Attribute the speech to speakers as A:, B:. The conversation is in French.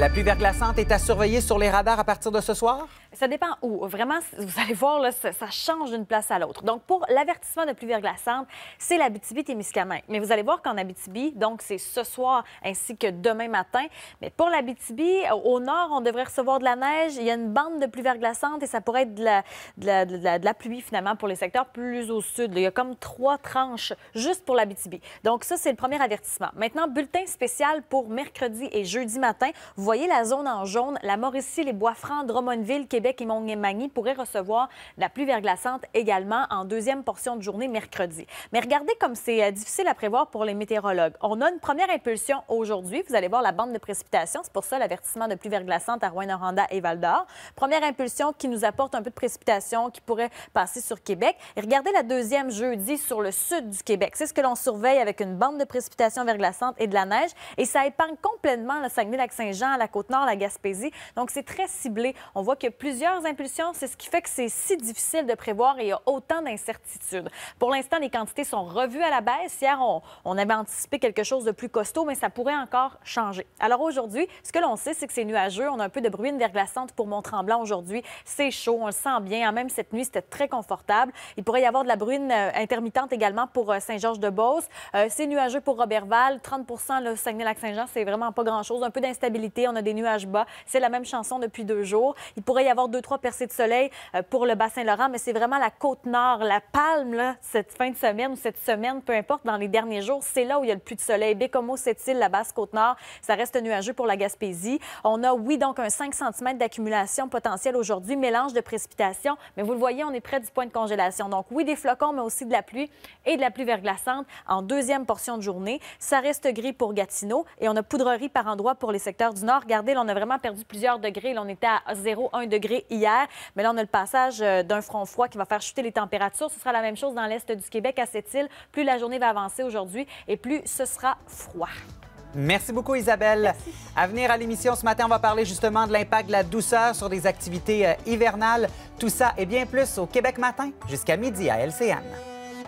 A: La pluie verglaçante est à surveiller sur les radars à partir de ce soir? Ça dépend où. Vraiment, vous allez voir, ça, change d'une place à l'autre. Donc, pour l'avertissement de pluie verglaçante, c'est l'Abitibi-Témiscamingue. Mais vous allez voir qu'en Abitibi, donc c'est ce soir ainsi que demain matin. Mais pour l'Abitibi, euh, au nord, on devrait recevoir de la neige. Il y a une bande de pluie verglaçante et ça pourrait être de la, pluie, finalement, pour les secteurs plus au sud. Il y a comme trois tranches juste pour l'Abitibi. Donc, ça, c'est le premier avertissement. Maintenant, bulletin spécial pour mercredi et jeudi matin voyez la zone en jaune, la Mauricie, les Bois-Francs, Drummondville, Québec et Montmagny pourraient recevoir la pluie verglaçante également en deuxième portion de journée mercredi. Mais regardez comme c'est euh, difficile à prévoir pour les météorologues. On a une première impulsion aujourd'hui. Vous allez voir la bande de précipitation. C'est pour ça l'avertissement de pluie verglaçante à Rouen-Noranda et Val-d'Or. Première impulsion qui nous apporte un peu de précipitation qui pourrait passer sur Québec. Et regardez la deuxième jeudi sur le sud du Québec. C'est ce que l'on surveille avec une bande de précipitation verglaçante et de la neige. Et ça épargne complètement le Saguenay-Lac-Saint-Jean à la Côte-Nord, la Gaspésie. Donc, c'est très ciblé. On voit qu'il y a plusieurs impulsions. C'est ce qui fait que c'est si difficile de prévoir et il y a autant d'incertitudes. Pour l'instant, les quantités sont revues à la baisse. Hier, on, avait anticipé quelque chose de plus costaud, mais ça pourrait encore changer. Alors aujourd'hui, ce que l'on sait, c'est que c'est nuageux. On a un peu de bruine verglaçante pour Mont-Tremblant aujourd'hui. C'est chaud, on le sent bien. Ah, même cette nuit, c'était très confortable. Il pourrait y avoir de la bruine euh, intermittente également pour euh, Saint-Georges-de-Beauce. Euh, c'est nuageux pour Roberval. 30 le Saguenay-Lac-Saint-Jean, c'est vraiment pas grand-chose. Un peu d'instabilité on a des nuages bas. C'est la même chanson depuis deux jours. Il pourrait y avoir deux, trois percées de soleil euh, pour le Bassin-Laurent, mais c'est vraiment la côte nord, la palme, cette fin de semaine ou cette semaine, peu importe, dans les derniers jours, c'est là où il y a le plus de soleil. Bécomo, cette île, la basse côte nord, ça reste nuageux pour la Gaspésie. On a, oui, donc un 5 cm d'accumulation potentielle aujourd'hui, mélange de précipitations, mais vous le voyez, on est près du point de congélation. Donc, oui, des flocons, mais aussi de la pluie et de la pluie verglaçante en deuxième portion de journée. Ça reste gris pour Gatineau et on a poudrerie par endroits pour les secteurs du nord Regardez, on a vraiment perdu plusieurs degrés. on était à 0,1 degré hier, mais là, on a le passage euh, d'un front froid qui va faire chuter les températures. Ce sera la même chose dans l'est du Québec, à cette île. Plus la journée va avancer aujourd'hui et plus ce sera froid.
B: Merci beaucoup, Isabelle. À venir à l'émission ce matin, on va parler justement de l'impact de la douceur sur des activités euh, hivernales. Tout ça et bien plus au Québec matin jusqu'à midi à LCN.